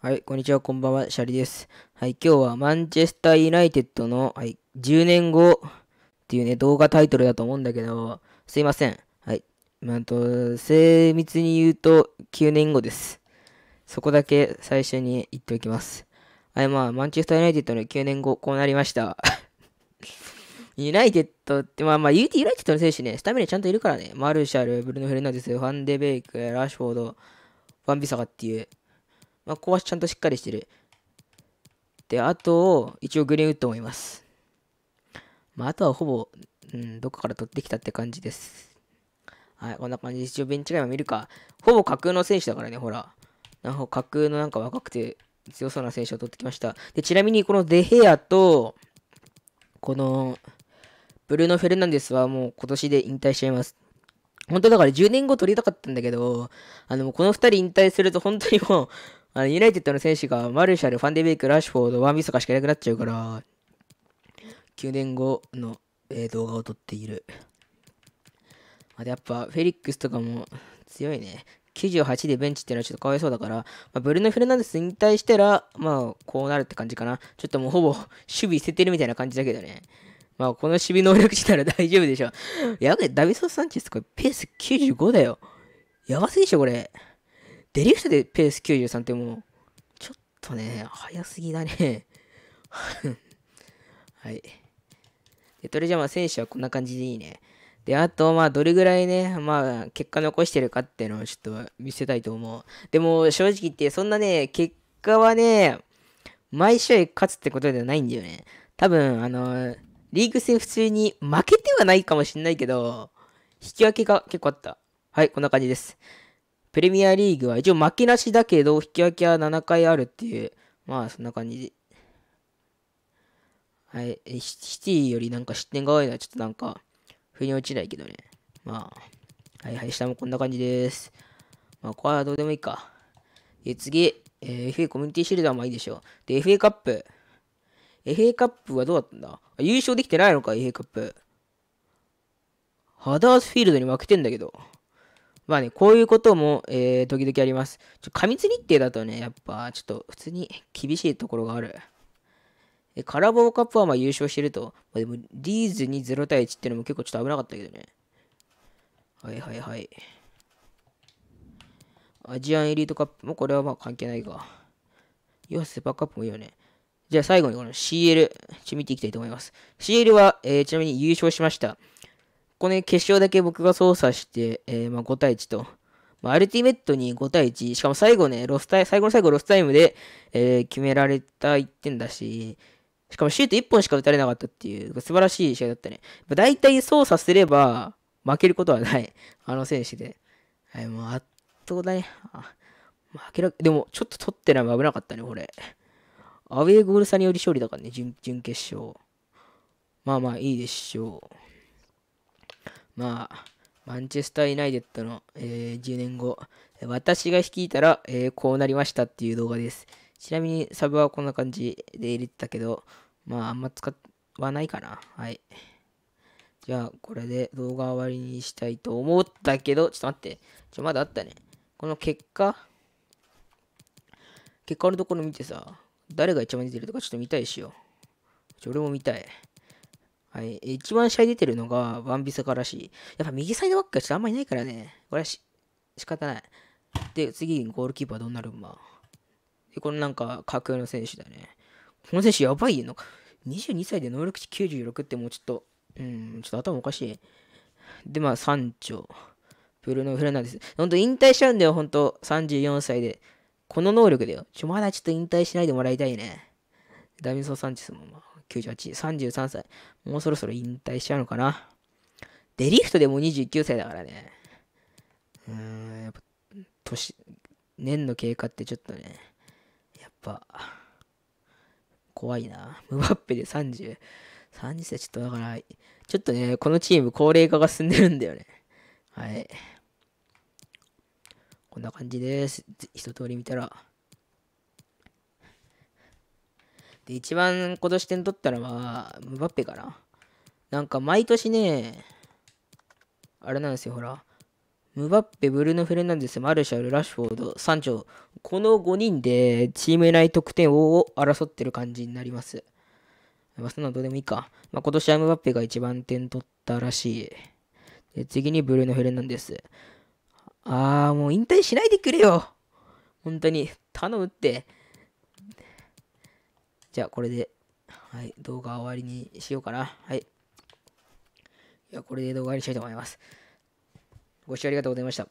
はい、こんにちは、こんばんは、シャリです。はい、今日はマンチェスターユナイテッドの、はい、10年後っていうね、動画タイトルだと思うんだけど、すいません。はい、まあ、と精密に言うと9年後です。そこだけ最初に言っておきます。はい、まあ、マンチェスターユナイテッドの9年後、こうなりました。ユナイテッドって、まあまあ、UT ユナイテッドの選手ね、スタミナちゃんといるからね、マルシャル、ブルノ・フェルナデス、ファンデベイク、ラッシュフォード、ファンビサカっていう、まあ、ここはちゃんとしっかりしてる。で、あと、一応グリーンウッドもいます。まあ、あとはほぼ、うん、どっかから取ってきたって感じです。はい、こんな感じで一応ベンチ外も見るか。ほぼ架空の選手だからね、ほら。なんか架空のなんか若くて強そうな選手を取ってきました。で、ちなみにこのデヘアと、この、ブルーノ・フェルナンデスはもう今年で引退しちゃいます。本当だから10年後取りたかったんだけど、あの、この2人引退すると本当にもうあのユナイテッドの選手がマルシャル、ファンデベイク、ラッシュフォード、ワンビスとかしかいなくなっちゃうから、9年後の、えー、動画を撮っている。あとやっぱフェリックスとかも強いね。98でベンチっていうのはちょっとかわいそうだから、まあ、ブルネノ・フェルナンデス引退したら、まあ、こうなるって感じかな。ちょっともうほぼ守備捨ててるみたいな感じだけどね。まあ、この守備能力値なら大丈夫でしょ。やべダビソン・サンチェスこれペース95だよ。やばすぎでしょ、これ。デリフトでペース93ってもう、ちょっとね、早すぎだね。はい。で、それじゃあまあ選手はこんな感じでいいね。で、あと、まあ、どれぐらいね、まあ、結果残してるかっていうのをちょっと見せたいと思う。でも、正直言って、そんなね、結果はね、毎試合勝つってことではないんだよね。多分、あの、リーグ戦普通に負けてはないかもしんないけど、引き分けが結構あった。はい、こんな感じです。プレミアリーグは一応負けなしだけど、引き分けは7回あるっていう、まあそんな感じで。はい、シティよりなんか失点が多いのはちょっとなんか、腑に落ちないけどね。まあ、はいはい、下もこんな感じです。まあ、これはどうでもいいか。で、次、えー、FA コミュニティシールダーもいいでしょう。で、FA カップ。FA カップはどうだったんだ優勝できてないのか、FA カップ。ハダースフィールドに負けてんだけど。まあね、こういうことも、えー、時々あります。ちょ過密日程だとね、やっぱちょっと普通に厳しいところがある。でカラボーカップはま優勝してると、まあ、でもリーズに0対1っていうのも結構ちょっと危なかったけどね。はいはいはい。アジアンエリートカップもこれはまあ関係ないか。要はスーパーカップもいいよね。じゃあ最後にこの CL、ちょ見ていきたいと思います。CL は、えー、ちなみに優勝しました。ここね、決勝だけ僕が操作して、えー、まあ、5対1と、まあ、アルティメットに5対1、しかも最後ね、ロスタイ最後の最後ロスタイムで、えー、決められた1点だし、しかもシュート1本しか打たれなかったっていう、素晴らしい試合だったね。大体操作すれば負けることはない。あの選手で。はい、もう圧倒だね。負けら、でもちょっと取ってないも危なかったね、これ。アウェーゴール差により勝利だからね、準準決勝。まあまあいいでしょう。まあ、マンチェスター・ユナイテッドの、えー、10年後、私が率いたら、えー、こうなりましたっていう動画です。ちなみにサブはこんな感じで入れてたけど、まああんま使わないかな。はい。じゃあこれで動画終わりにしたいと思ったけど、ちょっと待って。ちょ、まだあったね。この結果、結果のところ見てさ、誰が一番出てるとかちょっと見たいしよう。ちょ、俺も見たい。はい。一番試合出てるのが、ワンビサカらしい。やっぱ右サイドバックがちょっとあんまりいないからね。これはし、仕方ない。で、次、ゴールキーパーどうなるんま。で、このなんか、架空の選手だね。この選手やばいよ。なか、22歳で能力値96ってもうちょっと、うん、ちょっと頭おかしい。で、まあ、山頂。プブルノ・フレナです。ほんと引退しちゃうんだよ、ほんと。34歳で。この能力だよ。ちょ、まだちょっと引退しないでもらいたいね。ダミソ・サンチスも、まあ、98、33歳。もうそろそろ引退しちゃうのかな。デリフトでも29歳だからね。うーん、やっぱ、年、年の経過ってちょっとね、やっぱ、怖いな。ムバッペで30、30歳ちょっとだから、ちょっとね、このチーム高齢化が進んでるんだよね。はい。こんな感じです。一通り見たら。で、一番今年点取ったのは、ムバッペかな。なんか毎年ね、あれなんですよ、ほら。ムバッペ、ブルーノ・フェルナンデス、マルシャル、ラッシュフォード、サンチョ、この5人でチーム内得点を争ってる感じになります。まあ、そんなのどうでもいいか。まあ、今年はムバッペが一番点取ったらしい。で次にブルーノ・フェルナンデス。あー、もう引退しないでくれよ。本当に。頼むって。じゃあこれで、はい、動画終わりにしようかな。はい。いや、これで動画終わりにしたいと思います。ご視聴ありがとうございました。